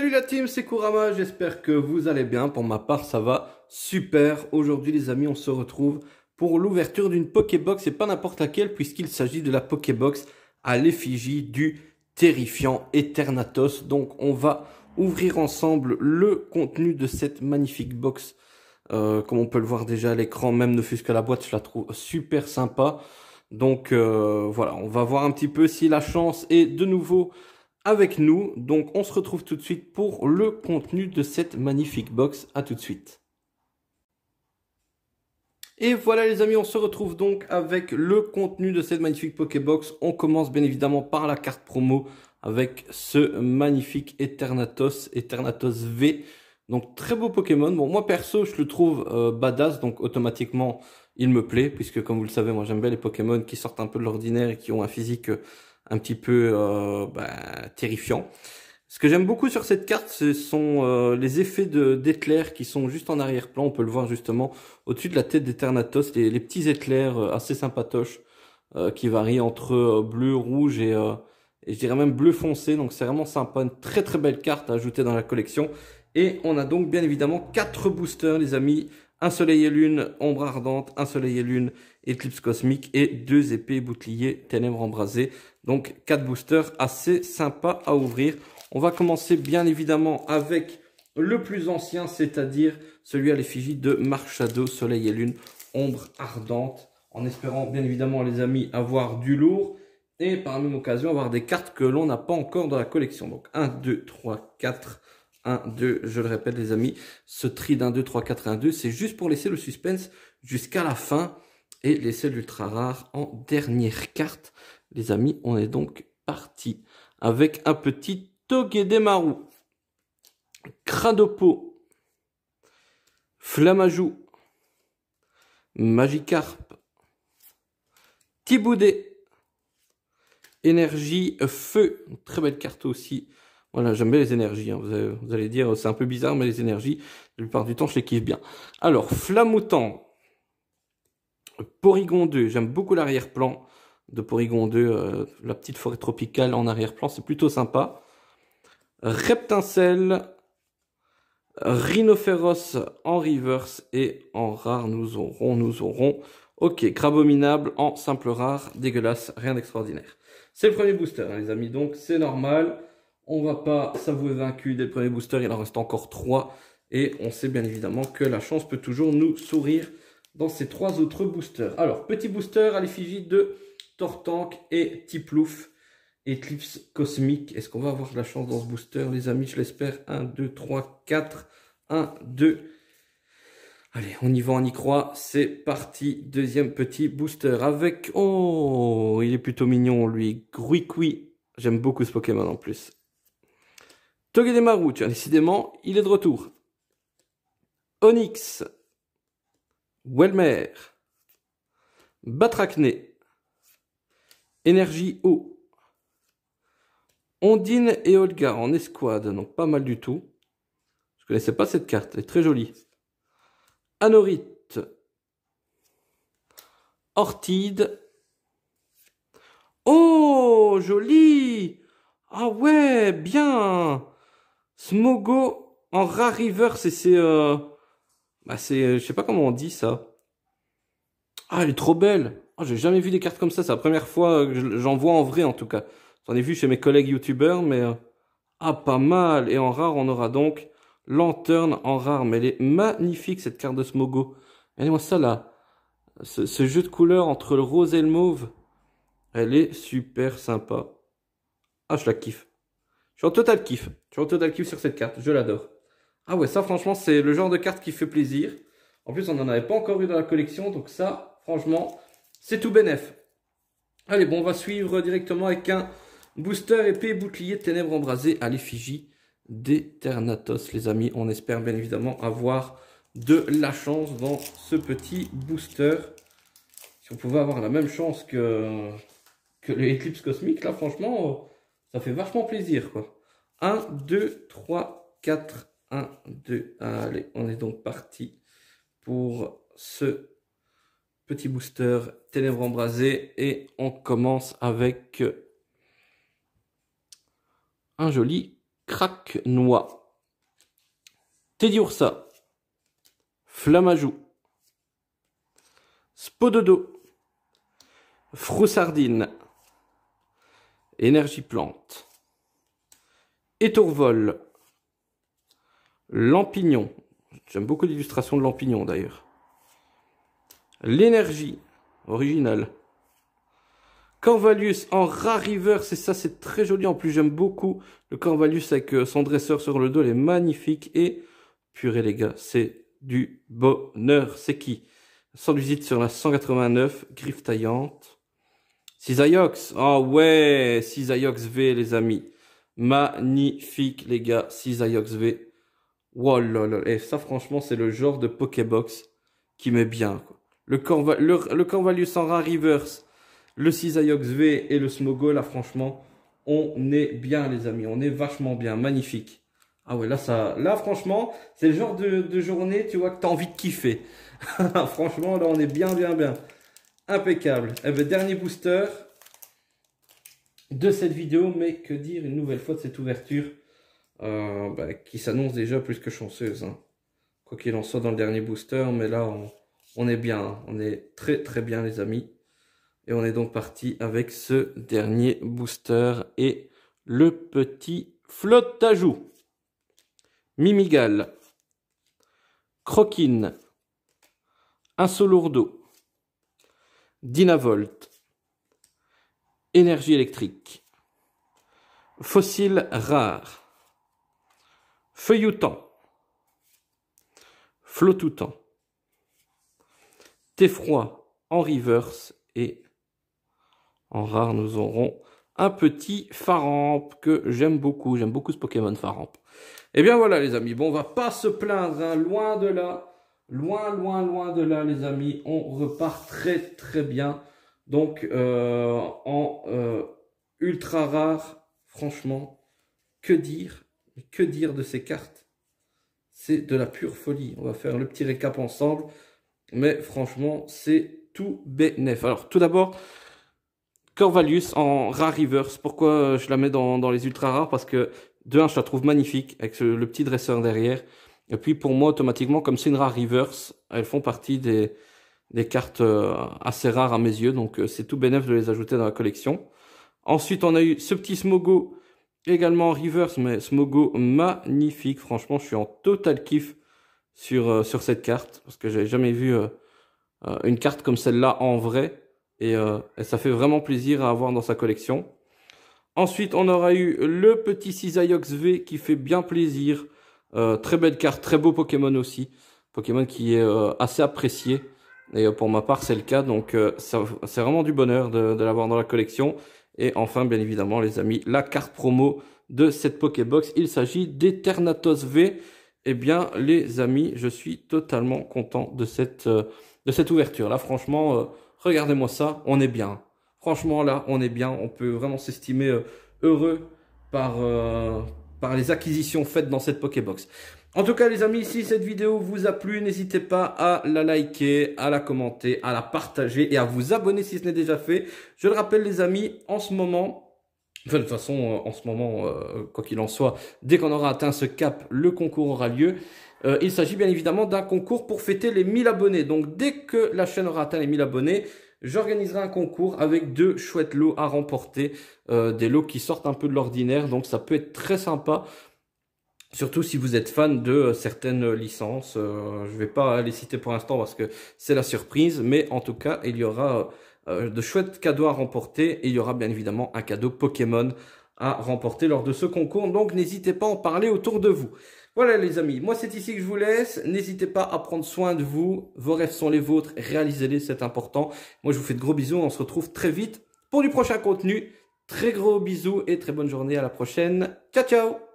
Salut la team, c'est Kurama, j'espère que vous allez bien. Pour ma part, ça va super. Aujourd'hui les amis, on se retrouve pour l'ouverture d'une Pokébox et pas n'importe laquelle puisqu'il s'agit de la Pokébox à l'effigie du terrifiant Eternatos. Donc on va ouvrir ensemble le contenu de cette magnifique box. Euh, comme on peut le voir déjà à l'écran, même ne fût-ce que la boîte, je la trouve super sympa. Donc euh, voilà, on va voir un petit peu si la chance est de nouveau avec nous. Donc on se retrouve tout de suite pour le contenu de cette magnifique box. À tout de suite. Et voilà les amis, on se retrouve donc avec le contenu de cette magnifique Pokébox. On commence bien évidemment par la carte promo avec ce magnifique Eternatus, Eternatus V. Donc très beau Pokémon. Bon moi perso je le trouve euh, badass donc automatiquement il me plaît puisque comme vous le savez moi j'aime bien les Pokémon qui sortent un peu de l'ordinaire et qui ont un physique... Euh, un petit peu euh, bah, terrifiant. Ce que j'aime beaucoup sur cette carte, ce sont euh, les effets d'éclairs qui sont juste en arrière-plan. On peut le voir justement au-dessus de la tête d'Eternatos, les, les petits éclairs euh, assez sympatoches qui varient entre bleu, rouge et, et je dirais même bleu foncé. Donc c'est vraiment sympa, une très très belle carte à ajouter dans la collection. Et on a donc bien évidemment quatre boosters les amis un soleil et lune, ombre ardente, un soleil et lune, éclipse cosmique et deux épées boucliers, ténèbres embrasées. Donc quatre boosters assez sympas à ouvrir. On va commencer bien évidemment avec le plus ancien, c'est-à-dire celui à l'effigie de Marchado, soleil et lune, ombre ardente. En espérant bien évidemment les amis avoir du lourd et par la même occasion avoir des cartes que l'on n'a pas encore dans la collection. Donc 1, 2, 3, 4, 1, 2, je le répète les amis, ce tri d'un 2, 3, 4 1, 2, c'est juste pour laisser le suspense jusqu'à la fin et laisser l'ultra rare en dernière carte. Les amis, on est donc parti avec un petit Togedemaru, Cradopo, Flamajou, Magikarp, Tiboudé, Énergie, Feu, très belle carte aussi voilà, j'aime bien les énergies. Hein. Vous, allez dire, c'est un peu bizarre, mais les énergies, la plupart du temps, je les kiffe bien. Alors, Flamoutant, Porygon 2, j'aime beaucoup l'arrière-plan de Porygon 2, euh, la petite forêt tropicale en arrière-plan, c'est plutôt sympa. Reptincelle, Rhinophéros en reverse et en rare nous aurons, nous aurons. Ok, Crabominable en simple rare, dégueulasse, rien d'extraordinaire. C'est le premier booster hein, les amis, donc c'est normal. On va pas s'avouer vaincu dès le premier booster, il en reste encore 3. Et on sait bien évidemment que la chance peut toujours nous sourire dans ces trois autres boosters. Alors, petit booster à l'effigie de Tortank et Tiplouf. Eclipse Cosmique. Est-ce qu'on va avoir de la chance dans ce booster, les amis Je l'espère. 1, 2, 3, 4. 1, 2. Allez, on y va, on y croit. C'est parti. Deuxième petit booster avec... Oh, il est plutôt mignon, lui. Gruikui. J'aime beaucoup ce Pokémon en plus. Togedemaru, tiens, décidément, il est de retour. Onyx, Welmer, Batracné, Énergie O, Ondine et Olga en escouade, donc pas mal du tout. Je connaissais pas cette carte, elle est très jolie. Anorite, Ortide. Oh, joli Ah ouais, bien Smogo en Rare River, c'est c'est euh, bah c'est euh, je sais pas comment on dit ça. Ah, elle est trop belle. Oh, j'ai jamais vu des cartes comme ça, c'est la première fois que j'en vois en vrai en tout cas. J'en ai vu chez mes collègues youtubeurs mais euh, ah pas mal et en rare on aura donc Lanterne en rare, mais elle est magnifique cette carte de Smogo. Regardez-moi ça là. Ce, ce, jeu de couleurs entre le rose et le mauve. Elle est super sympa. Ah, je la kiffe suis en total kiff. Je suis total kiff sur cette carte. Je l'adore. Ah ouais, ça franchement, c'est le genre de carte qui fait plaisir. En plus, on n'en avait pas encore eu dans la collection. Donc ça, franchement, c'est tout bénef. Allez, bon, on va suivre directement avec un booster épée bouclier ténèbres embrasées à l'effigie des les amis. On espère bien évidemment avoir de la chance dans ce petit booster. Si on pouvait avoir la même chance que, que l'éclipse Cosmique, là, franchement, euh, ça fait vachement plaisir, quoi. 1, 2, 3, 4, 1, 2. Allez, on est donc parti pour ce petit booster ténèbres embrasées et on commence avec un joli craque noix. Teddy Ursa, Flamajou, Spododo, Froussardine, énergie plante, étourvol, lampignon, j'aime beaucoup l'illustration de lampignon d'ailleurs, l'énergie, originale, Corvalius en river, c'est ça, c'est très joli. En plus, j'aime beaucoup le Corvalius avec euh, son dresseur sur le dos, Il est magnifique. Et purée les gars, c'est du bonheur. C'est qui Sans sur la 189, griffe taillante. Cisaiox. Ah oh ouais, Cisaiox V, les amis. Magnifique, les gars, Cisaiox V. wallah, oh Et eh, ça, franchement, c'est le genre de Pokébox qui m'est bien. Quoi. Le, le, le Corvalius en reverse, le Cisaiox V et le Smogo, là, franchement, on est bien, les amis. On est vachement bien. Magnifique. Ah ouais, là, ça, là franchement, c'est le genre de, de journée, tu vois, que t'as envie de kiffer. franchement, là, on est bien, bien, bien. Impeccable. Eh bien, dernier booster de cette vidéo, mais que dire une nouvelle fois de cette ouverture euh, bah, qui s'annonce déjà plus que chanceuse. Hein. Quoi qu'il en soit dans le dernier booster, mais là on, est bien, hein. on est très très bien les amis. Et on est donc parti avec ce dernier booster et le petit flotte à joue. Mimigal, Croquine, lourdeau Dynavolt, énergie électrique, fossile rare, feuilloutant, flotoutant, Teffroi en reverse et en rare nous aurons un petit Faramp que j'aime beaucoup. J'aime beaucoup ce Pokémon Faramp. Et eh bien voilà les amis, bon on va pas se plaindre, hein. loin de là. Loin, loin, loin de là, les amis. On repart très, très bien. Donc, euh, en euh, ultra rare, franchement, que dire Que dire de ces cartes C'est de la pure folie. On va faire le petit récap ensemble. Mais franchement, c'est tout bénef. Alors, tout d'abord, Corvalius en Rare Reverse. Pourquoi euh, je la mets dans, les ultra rares Parce que, de un, je la trouve magnifique avec le petit dresseur derrière. Et puis pour moi, automatiquement, comme c'est une rare Reverse, elles font partie des, cartes euh, assez rares à mes yeux, donc euh, c'est tout bénef de les ajouter dans la collection. Ensuite, on a eu ce petit Smogo, également en reverse, mais Smogo magnifique. Franchement, je suis en total kiff sur, euh, sur cette carte, parce que j'avais jamais vu une carte comme celle-là en vrai, et, et, ça fait vraiment plaisir à avoir dans sa collection. Ensuite, on aura eu le petit Cisaiox V qui fait bien plaisir. Euh, très belle carte, très beau Pokémon aussi. Pokémon qui est euh, assez apprécié. Et euh, pour ma part, c'est le cas. Donc, c'est vraiment du bonheur de, l'avoir dans la collection. Et enfin, bien évidemment, les amis, la carte promo de cette Pokébox. Il s'agit d'Eternatos V. Eh bien, les amis, je suis totalement content de cette, de cette ouverture. Là, franchement, regardez-moi ça. On est bien. Franchement, là, on est bien. On peut vraiment s'estimer heureux par, par les acquisitions faites dans cette Pokébox. En tout cas, les amis, si cette vidéo vous a plu, n'hésitez pas à la liker, à la commenter, à la partager et à vous abonner si ce n'est déjà fait. Je le rappelle, les amis, en ce moment, Enfin, de toute façon, euh, en ce moment, euh, quoi qu'il en soit, dès qu'on aura atteint ce cap, le concours aura lieu. Euh, il s'agit bien évidemment d'un concours pour fêter les 1000 abonnés. Donc dès que la chaîne aura atteint les 1000 abonnés, J'organiserai un concours avec deux chouettes lots à remporter, euh, des lots qui sortent un peu de l'ordinaire, donc ça peut être très sympa. Surtout si vous êtes fan de euh, certaines licences, euh, je ne vais pas les citer pour l'instant parce que c'est la surprise, mais en tout cas, il y aura de chouettes cadeaux à remporter et il y aura bien évidemment un cadeau Pokémon à remporter lors de ce concours, donc n'hésitez pas à en parler autour de vous. Voilà les amis, moi c'est ici que je vous laisse. N'hésitez pas à prendre soin de vous. Vos rêves sont les vôtres, réalisez-les, c'est important. Moi je vous fais de gros bisous, on se retrouve très vite pour du prochain contenu. Très gros bisous et très bonne journée à la prochaine. Ciao ciao